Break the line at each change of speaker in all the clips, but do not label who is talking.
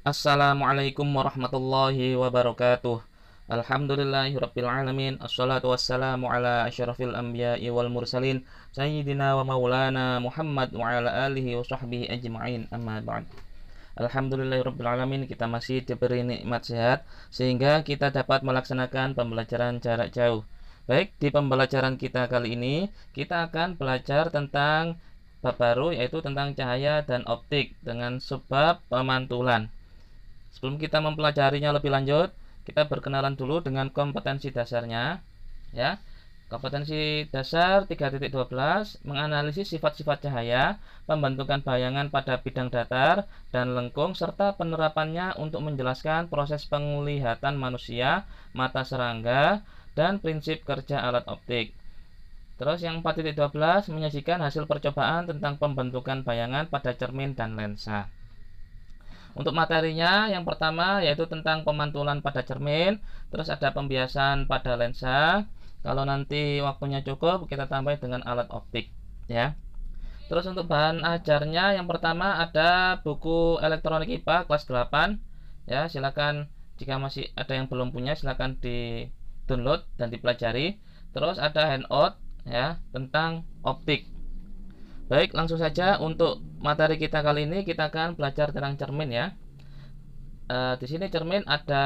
Assalamualaikum warahmatullahi wabarakatuh. Alhamdulillahi rabbil alamin. Assalatu wassalamu ala asyrafil anbiya'i wal mursalin sayyidina wa maulana Muhammad wa ala alihi wa sahbihi ajma'in. Amma ba'd. Alhamdulillahi kita masih diberi nikmat sehat sehingga kita dapat melaksanakan pembelajaran jarak jauh. Baik, di pembelajaran kita kali ini kita akan belajar tentang bab baru yaitu tentang cahaya dan optik dengan sebab pemantulan. Sebelum kita mempelajarinya lebih lanjut, kita berkenalan dulu dengan kompetensi dasarnya. Ya, kompetensi dasar 3.12 menganalisis sifat-sifat cahaya, pembentukan bayangan pada bidang datar dan lengkung serta penerapannya untuk menjelaskan proses penglihatan manusia, mata serangga, dan prinsip kerja alat optik. Terus yang 4.12 menyajikan hasil percobaan tentang pembentukan bayangan pada cermin dan lensa. Untuk materinya yang pertama yaitu tentang pemantulan pada cermin, terus ada pembiasan pada lensa. Kalau nanti waktunya cukup kita tambah dengan alat optik ya. Terus untuk bahan ajarnya yang pertama ada buku elektronik IPA kelas 8 ya, silakan jika masih ada yang belum punya silakan di download dan dipelajari. Terus ada handout ya tentang optik Baik, langsung saja untuk materi kita kali ini kita akan belajar tentang cermin ya. E, di sini cermin ada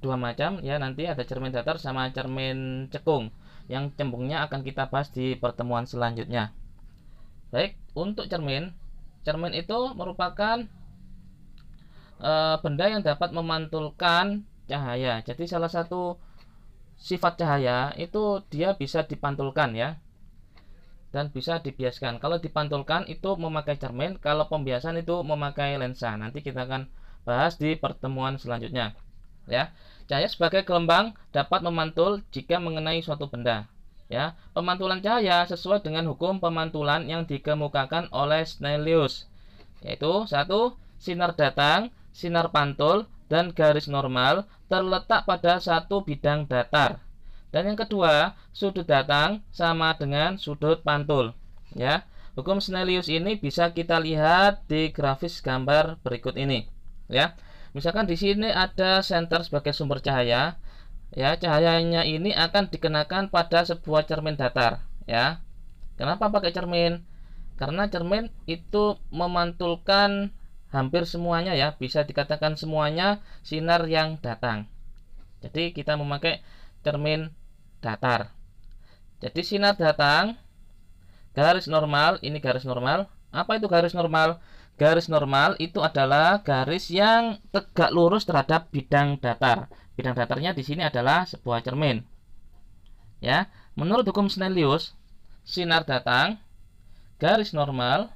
dua macam ya. Nanti ada cermin datar sama cermin cekung yang cembungnya akan kita bahas di pertemuan selanjutnya. Baik, untuk cermin, cermin itu merupakan e, benda yang dapat memantulkan cahaya. Jadi salah satu sifat cahaya itu dia bisa dipantulkan ya dan bisa dibiaskan. Kalau dipantulkan itu memakai cermin, kalau pembiasan itu memakai lensa. Nanti kita akan bahas di pertemuan selanjutnya. Ya. Cahaya sebagai gelombang dapat memantul jika mengenai suatu benda. Ya, pemantulan cahaya sesuai dengan hukum pemantulan yang dikemukakan oleh Snellius, yaitu satu sinar datang, sinar pantul, dan garis normal terletak pada satu bidang datar. Dan yang kedua, sudut datang sama dengan sudut pantul, ya. Hukum Snellius ini bisa kita lihat di grafis gambar berikut ini, ya. Misalkan di sini ada senter sebagai sumber cahaya, ya. Cahayanya ini akan dikenakan pada sebuah cermin datar, ya. Kenapa pakai cermin? Karena cermin itu memantulkan hampir semuanya ya, bisa dikatakan semuanya sinar yang datang. Jadi kita memakai cermin datar. Jadi sinar datang garis normal, ini garis normal. Apa itu garis normal? Garis normal itu adalah garis yang tegak lurus terhadap bidang datar. Bidang datarnya di sini adalah sebuah cermin. Ya, menurut hukum Snellius, sinar datang, garis normal,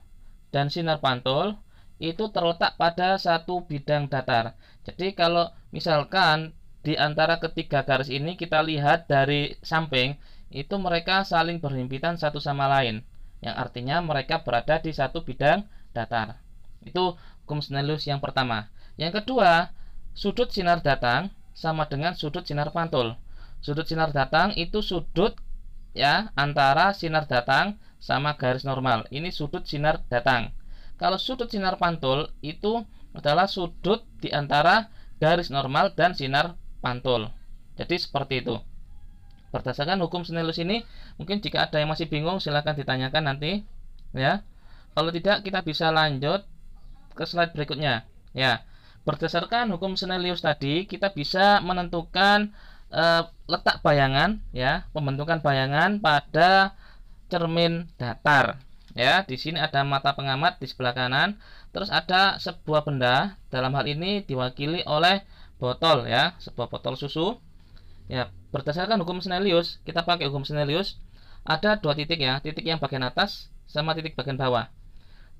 dan sinar pantul itu terletak pada satu bidang datar. Jadi kalau misalkan di antara ketiga garis ini kita lihat dari samping itu mereka saling berhimpitan satu sama lain yang artinya mereka berada di satu bidang datar. Itu hukum yang pertama. Yang kedua, sudut sinar datang sama dengan sudut sinar pantul. Sudut sinar datang itu sudut ya antara sinar datang sama garis normal. Ini sudut sinar datang. Kalau sudut sinar pantul itu adalah sudut di antara garis normal dan sinar pantul jadi seperti itu iya. berdasarkan hukum Snellius ini mungkin jika ada yang masih bingung silahkan ditanyakan nanti ya kalau tidak kita bisa lanjut ke slide berikutnya ya berdasarkan hukum Snellius tadi kita bisa menentukan e, letak bayangan ya pembentukan bayangan pada cermin datar ya di sini ada mata pengamat di sebelah kanan terus ada sebuah benda dalam hal ini diwakili oleh botol ya, sebuah botol susu. Ya, berdasarkan hukum Snellius, kita pakai hukum Snellius, ada dua titik ya, titik yang bagian atas sama titik bagian bawah.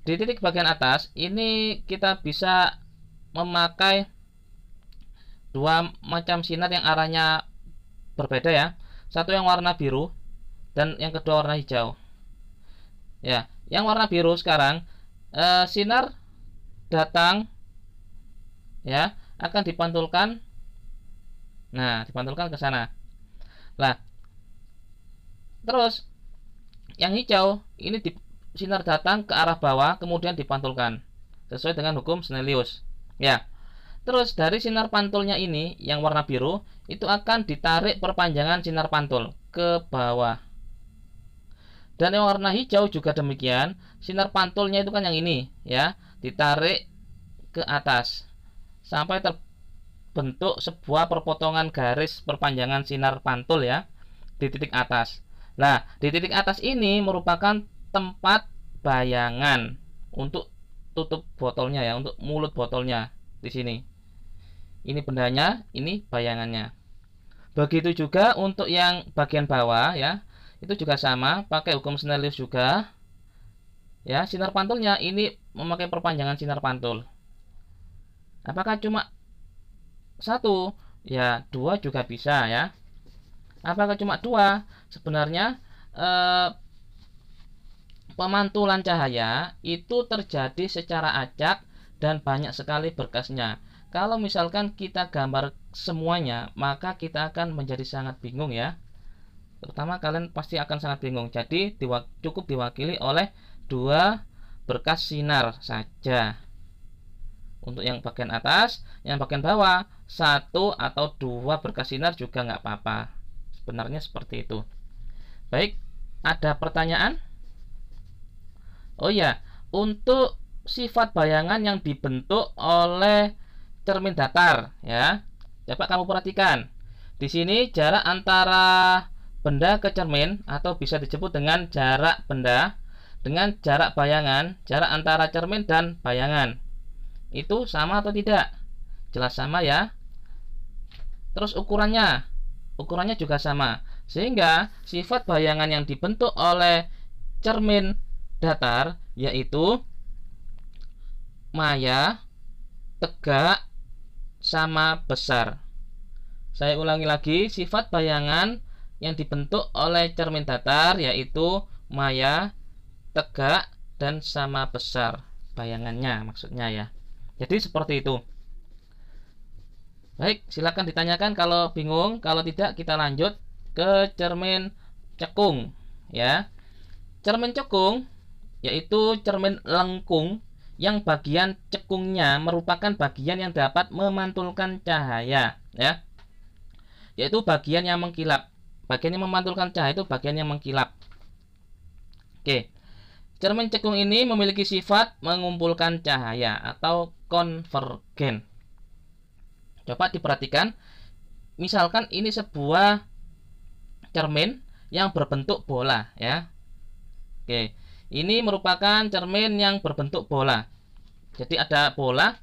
Di titik bagian atas ini kita bisa memakai dua macam sinar yang arahnya berbeda ya. Satu yang warna biru dan yang kedua warna hijau. Ya, yang warna biru sekarang e, sinar datang ya akan dipantulkan nah dipantulkan ke sana lah terus yang hijau ini di, sinar datang ke arah bawah kemudian dipantulkan sesuai dengan hukum Snellius ya terus dari sinar pantulnya ini yang warna biru itu akan ditarik perpanjangan sinar pantul ke bawah dan yang warna hijau juga demikian sinar pantulnya itu kan yang ini ya ditarik ke atas sampai terbentuk sebuah perpotongan garis perpanjangan sinar pantul ya di titik atas. Nah, di titik atas ini merupakan tempat bayangan untuk tutup botolnya ya, untuk mulut botolnya di sini. Ini bendanya, ini bayangannya. Begitu juga untuk yang bagian bawah ya, itu juga sama, pakai hukum Snellius juga. Ya, sinar pantulnya ini memakai perpanjangan sinar pantul. Apakah cuma satu? Ya, dua juga bisa ya. Apakah cuma dua? Sebenarnya eh, pemantulan cahaya itu terjadi secara acak dan banyak sekali berkasnya. Kalau misalkan kita gambar semuanya, maka kita akan menjadi sangat bingung ya. Terutama kalian pasti akan sangat bingung. Jadi diwak cukup diwakili oleh dua berkas sinar saja untuk yang bagian atas yang bagian bawah satu atau dua berkas sinar juga nggak apa-apa sebenarnya seperti itu baik ada pertanyaan oh ya untuk sifat bayangan yang dibentuk oleh cermin datar ya coba kamu perhatikan di sini jarak antara benda ke cermin atau bisa disebut dengan jarak benda dengan jarak bayangan jarak antara cermin dan bayangan itu sama atau tidak jelas sama ya terus ukurannya ukurannya juga sama sehingga sifat bayangan yang dibentuk oleh cermin datar yaitu maya tegak sama besar saya ulangi lagi sifat bayangan yang dibentuk oleh cermin datar yaitu maya tegak dan sama besar bayangannya maksudnya ya jadi seperti itu. Baik, silakan ditanyakan kalau bingung, kalau tidak kita lanjut ke cermin cekung ya. Cermin cekung yaitu cermin lengkung yang bagian cekungnya merupakan bagian yang dapat memantulkan cahaya ya. Yaitu bagian yang mengkilap. Bagian yang memantulkan cahaya itu bagian yang mengkilap. Oke. Cermin cekung ini memiliki sifat mengumpulkan cahaya atau konvergen. Coba diperhatikan, misalkan ini sebuah cermin yang berbentuk bola ya. Oke, ini merupakan cermin yang berbentuk bola. Jadi ada bola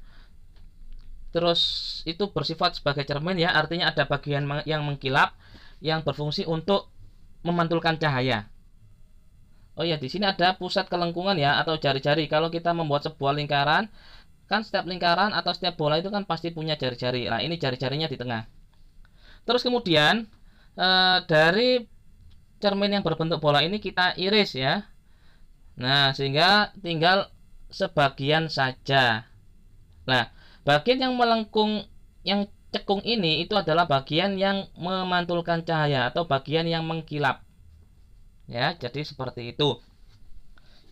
terus itu bersifat sebagai cermin ya, artinya ada bagian yang mengkilap yang berfungsi untuk memantulkan cahaya. Oh ya, di sini ada pusat kelengkungan ya atau jari-jari. Kalau kita membuat sebuah lingkaran, Kan setiap lingkaran atau setiap bola itu kan pasti punya jari-jari. Nah, ini jari-jarinya di tengah. Terus kemudian e, dari cermin yang berbentuk bola ini kita iris ya. Nah, sehingga tinggal sebagian saja. Nah, bagian yang melengkung yang cekung ini itu adalah bagian yang memantulkan cahaya atau bagian yang mengkilap. Ya, jadi seperti itu.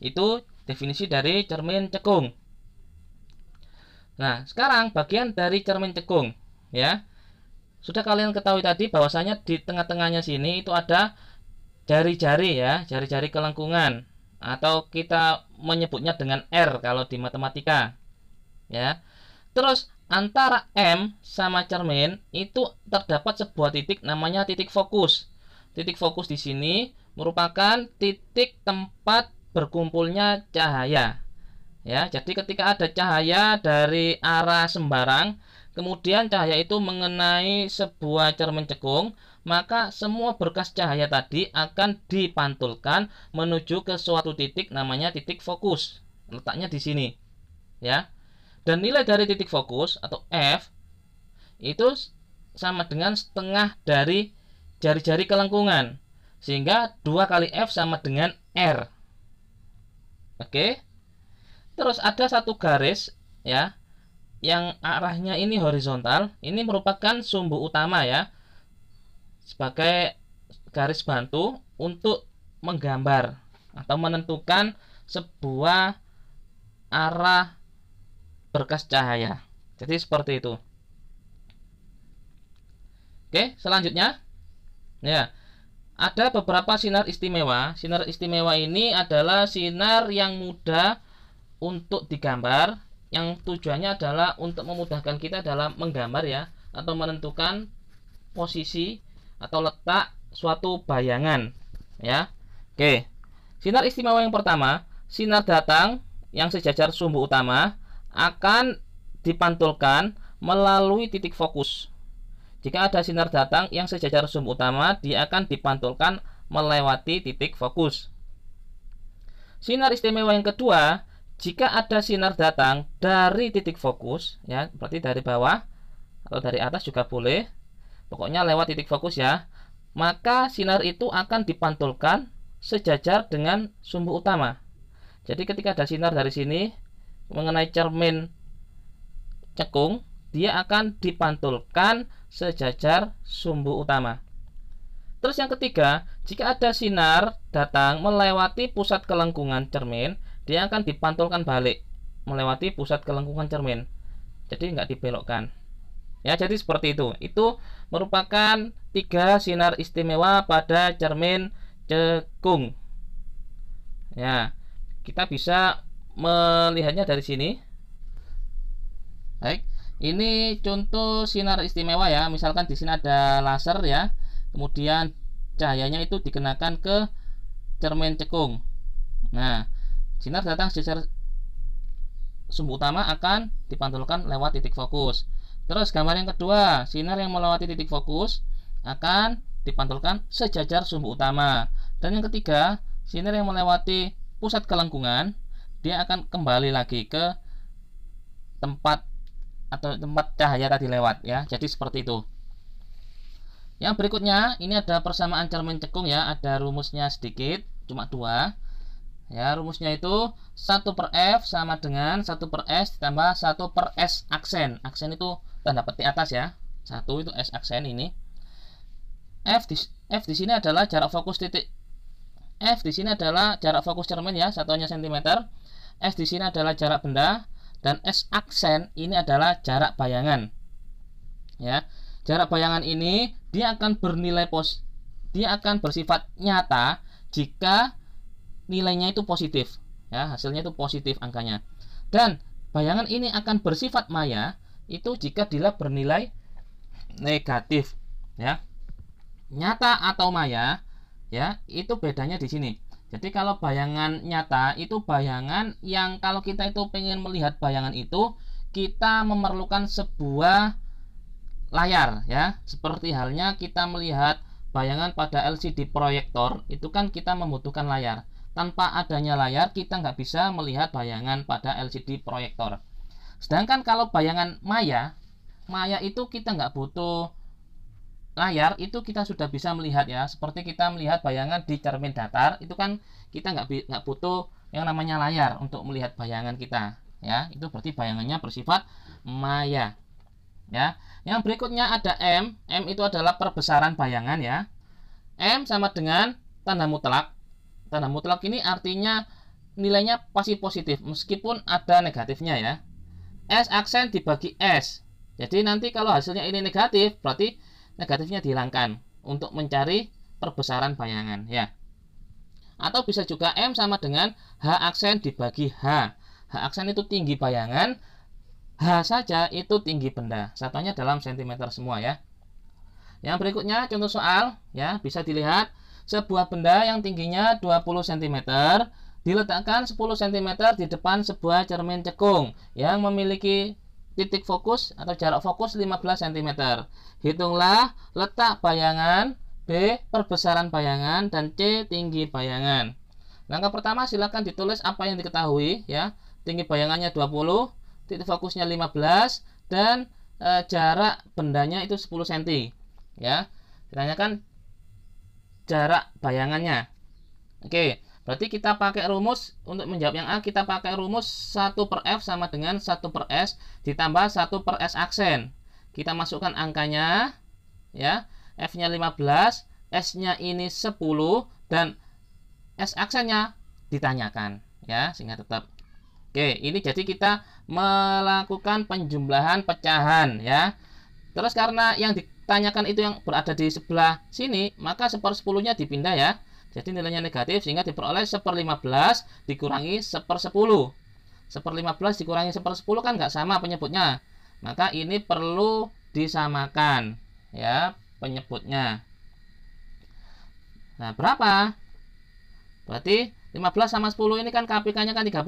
Itu definisi dari cermin cekung. Nah, sekarang bagian dari cermin cekung, ya. Sudah kalian ketahui tadi bahwasanya di tengah-tengahnya sini itu ada jari-jari ya, jari-jari kelengkungan atau kita menyebutnya dengan R kalau di matematika. Ya. Terus antara M sama cermin itu terdapat sebuah titik namanya titik fokus. Titik fokus di sini merupakan titik tempat berkumpulnya cahaya ya jadi ketika ada cahaya dari arah sembarang kemudian cahaya itu mengenai sebuah cermin cekung maka semua berkas cahaya tadi akan dipantulkan menuju ke suatu titik namanya titik fokus letaknya di sini ya dan nilai dari titik fokus atau F itu sama dengan setengah dari jari-jari kelengkungan sehingga 2 kali F sama dengan R oke okay? Terus ada satu garis ya yang arahnya ini horizontal, ini merupakan sumbu utama ya sebagai garis bantu untuk menggambar atau menentukan sebuah arah berkas cahaya. Jadi seperti itu. Oke, selanjutnya ya. Ada beberapa sinar istimewa. Sinar istimewa ini adalah sinar yang mudah untuk digambar yang tujuannya adalah untuk memudahkan kita dalam menggambar ya atau menentukan posisi atau letak suatu bayangan ya. Oke. Sinar istimewa yang pertama, sinar datang yang sejajar sumbu utama akan dipantulkan melalui titik fokus. Jika ada sinar datang yang sejajar sumbu utama, dia akan dipantulkan melewati titik fokus. Sinar istimewa yang kedua jika ada sinar datang dari titik fokus ya berarti dari bawah atau dari atas juga boleh pokoknya lewat titik fokus ya maka sinar itu akan dipantulkan sejajar dengan sumbu utama jadi ketika ada sinar dari sini mengenai cermin cekung dia akan dipantulkan sejajar sumbu utama terus yang ketiga jika ada sinar datang melewati pusat kelengkungan cermin dia akan dipantulkan balik melewati pusat kelengkungan cermin jadi nggak dibelokkan ya jadi seperti itu itu merupakan tiga sinar istimewa pada cermin cekung ya kita bisa melihatnya dari sini baik ini contoh sinar istimewa ya misalkan di sini ada laser ya kemudian cahayanya itu dikenakan ke cermin cekung nah Sinar datang secara sumbu utama akan dipantulkan lewat titik fokus. Terus gambar yang kedua, sinar yang melewati titik fokus akan dipantulkan sejajar sumbu utama. Dan yang ketiga, sinar yang melewati pusat kelengkungan, dia akan kembali lagi ke tempat atau tempat cahaya tadi lewat ya. Jadi seperti itu. Yang berikutnya, ini ada persamaan cermin cekung ya, ada rumusnya sedikit, cuma dua. Ya, rumusnya itu 1 per F sama dengan 1 per S ditambah 1 per S aksen. Aksen itu tanda peti atas ya. 1 itu S aksen ini. F di, F di sini adalah jarak fokus titik F di sini adalah jarak fokus cermin ya, satunya sentimeter. S di sini adalah jarak benda dan S aksen ini adalah jarak bayangan. Ya. Jarak bayangan ini dia akan bernilai pos dia akan bersifat nyata jika nilainya itu positif ya hasilnya itu positif angkanya dan bayangan ini akan bersifat maya itu jika dilap bernilai negatif ya nyata atau maya ya itu bedanya di sini jadi kalau bayangan nyata itu bayangan yang kalau kita itu pengen melihat bayangan itu kita memerlukan sebuah layar ya seperti halnya kita melihat bayangan pada LCD proyektor itu kan kita membutuhkan layar tanpa adanya layar kita nggak bisa melihat bayangan pada LCD proyektor. Sedangkan kalau bayangan maya, maya itu kita nggak butuh layar, itu kita sudah bisa melihat ya. Seperti kita melihat bayangan di cermin datar, itu kan kita nggak nggak butuh yang namanya layar untuk melihat bayangan kita ya. Itu berarti bayangannya bersifat maya. Ya. Yang berikutnya ada M. M itu adalah perbesaran bayangan ya. M sama dengan tanda mutlak nah mutlak ini artinya nilainya pasti positif meskipun ada negatifnya ya. S aksen dibagi S. Jadi nanti kalau hasilnya ini negatif berarti negatifnya dihilangkan untuk mencari perbesaran bayangan ya. Atau bisa juga M sama dengan H aksen dibagi H. H aksen itu tinggi bayangan, H saja itu tinggi benda. satunya dalam sentimeter semua ya. Yang berikutnya contoh soal ya bisa dilihat sebuah benda yang tingginya 20 cm diletakkan 10 cm di depan sebuah cermin cekung yang memiliki titik fokus atau jarak fokus 15 cm. Hitunglah letak bayangan, B perbesaran bayangan dan C tinggi bayangan. Langkah pertama silakan ditulis apa yang diketahui ya. Tinggi bayangannya 20, titik fokusnya 15 dan e, jarak bendanya itu 10 cm ya. Ditanyakan jarak bayangannya. Oke, berarti kita pakai rumus untuk menjawab yang A kita pakai rumus 1 per F sama dengan 1 per S ditambah 1 per S aksen. Kita masukkan angkanya ya. F-nya 15, S-nya ini 10 dan S aksennya ditanyakan ya sehingga tetap Oke, ini jadi kita melakukan penjumlahan pecahan ya. Terus karena yang di tanyakan itu yang berada di sebelah sini, maka seper 10-nya dipindah ya. Jadi nilainya negatif sehingga diperoleh seper 15 dikurangi seper 10. Seper 15 dikurangi seper 10 kan nggak sama penyebutnya. Maka ini perlu disamakan ya penyebutnya. Nah, berapa? Berarti 15 sama 10 ini kan KPK-nya kan 30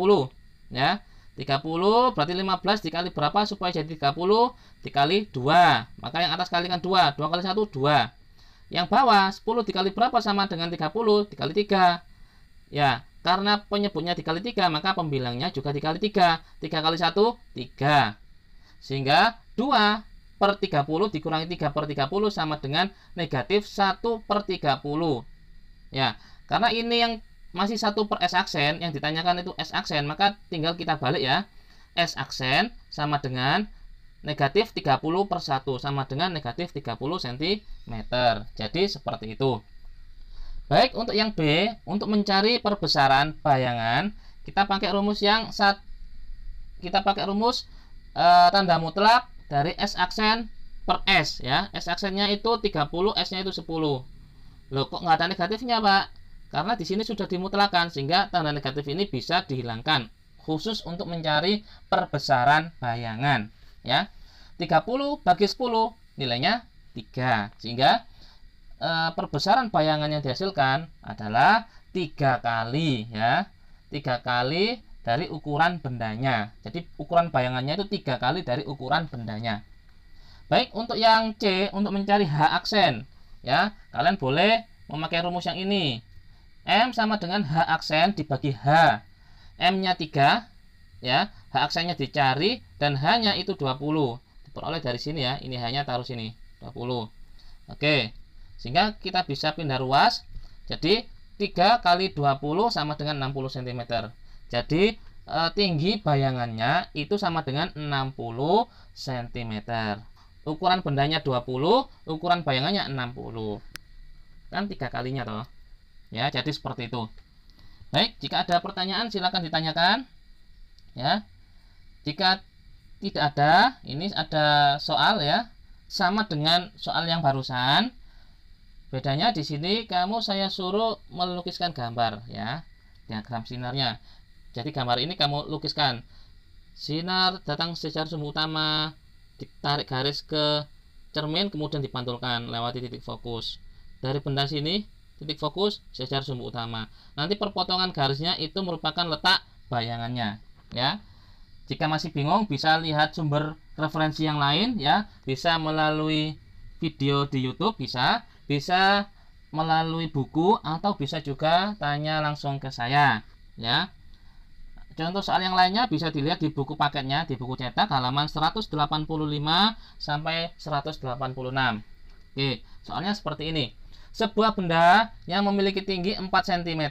ya. 30 berarti 15 dikali berapa supaya jadi 30 dikali 2 maka yang atas kalikan 2 2 kali 1 2 yang bawah 10 dikali berapa sama dengan 30 dikali 3 ya karena penyebutnya dikali 3 maka pembilangnya juga dikali 3 3 kali 1 3 sehingga 2 per 30 dikurangi 3 per 30 sama dengan negatif 1 per 30 ya karena ini yang masih satu per S aksen yang ditanyakan itu S aksen maka tinggal kita balik ya S aksen sama dengan negatif 30 per 1 sama dengan negatif 30 cm jadi seperti itu baik untuk yang B untuk mencari perbesaran bayangan kita pakai rumus yang saat kita pakai rumus e, tanda mutlak dari S aksen per S ya S aksennya itu 30 S nya itu 10 Loh kok nggak ada negatifnya Pak? karena di sini sudah dimutlakan sehingga tanda negatif ini bisa dihilangkan khusus untuk mencari perbesaran bayangan ya 30 bagi 10 nilainya 3 sehingga e, perbesaran bayangan yang dihasilkan adalah tiga kali ya tiga kali dari ukuran bendanya jadi ukuran bayangannya itu tiga kali dari ukuran bendanya baik untuk yang C untuk mencari H aksen ya kalian boleh memakai rumus yang ini M sama dengan H aksen dibagi H. M-nya 3, ya. H aksennya dicari dan H-nya itu 20. Diperoleh dari sini ya. Ini H-nya taruh sini, 20. Oke. Sehingga kita bisa pindah ruas. Jadi 3 kali 20 sama dengan 60 cm. Jadi e, tinggi bayangannya itu sama dengan 60 cm. Ukuran bendanya 20, ukuran bayangannya 60. Kan 3 kalinya toh. Ya, jadi seperti itu. Baik, jika ada pertanyaan silakan ditanyakan. Ya. Jika tidak ada, ini ada soal ya, sama dengan soal yang barusan. Bedanya di sini kamu saya suruh melukiskan gambar ya, diagram sinarnya. Jadi gambar ini kamu lukiskan. Sinar datang secara sumbu utama, ditarik garis ke cermin kemudian dipantulkan lewati titik fokus. Dari benda sini titik fokus sejajar sumbu utama. Nanti perpotongan garisnya itu merupakan letak bayangannya, ya. Jika masih bingung bisa lihat sumber referensi yang lain ya, bisa melalui video di YouTube bisa, bisa melalui buku atau bisa juga tanya langsung ke saya, ya. Contoh soal yang lainnya bisa dilihat di buku paketnya di buku cetak halaman 185 sampai 186. Oke, soalnya seperti ini. Sebuah benda yang memiliki tinggi 4 cm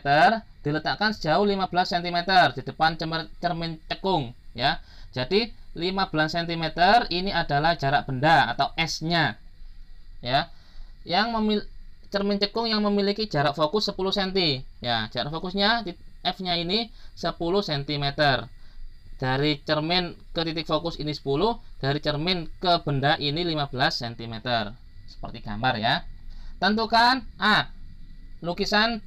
diletakkan sejauh 15 cm di depan cermin cekung ya. Jadi 15 cm ini adalah jarak benda atau S-nya. Ya. Yang memil cermin cekung yang memiliki jarak fokus 10 cm. Ya, jarak fokusnya F-nya ini 10 cm. Dari cermin ke titik fokus ini 10, dari cermin ke benda ini 15 cm. Seperti gambar ya tentukan A lukisan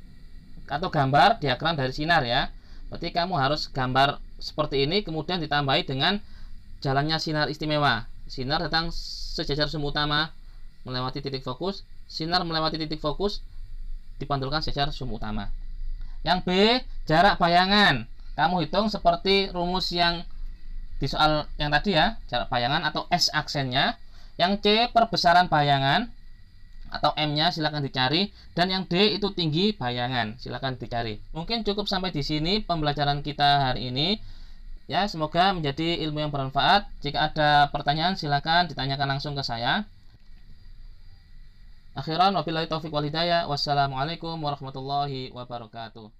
atau gambar diagram dari sinar ya berarti kamu harus gambar seperti ini kemudian ditambahi dengan jalannya sinar istimewa sinar datang sejajar sumbu utama melewati titik fokus sinar melewati titik fokus dipantulkan sejajar sumbu utama yang B jarak bayangan kamu hitung seperti rumus yang di soal yang tadi ya jarak bayangan atau S aksennya yang C perbesaran bayangan atau M-nya silakan dicari dan yang D itu tinggi bayangan silakan dicari. Mungkin cukup sampai di sini pembelajaran kita hari ini. Ya, semoga menjadi ilmu yang bermanfaat. Jika ada pertanyaan silakan ditanyakan langsung ke saya. Akhiran wabillahi taufiq walhidayah Wassalamualaikum warahmatullahi wabarakatuh.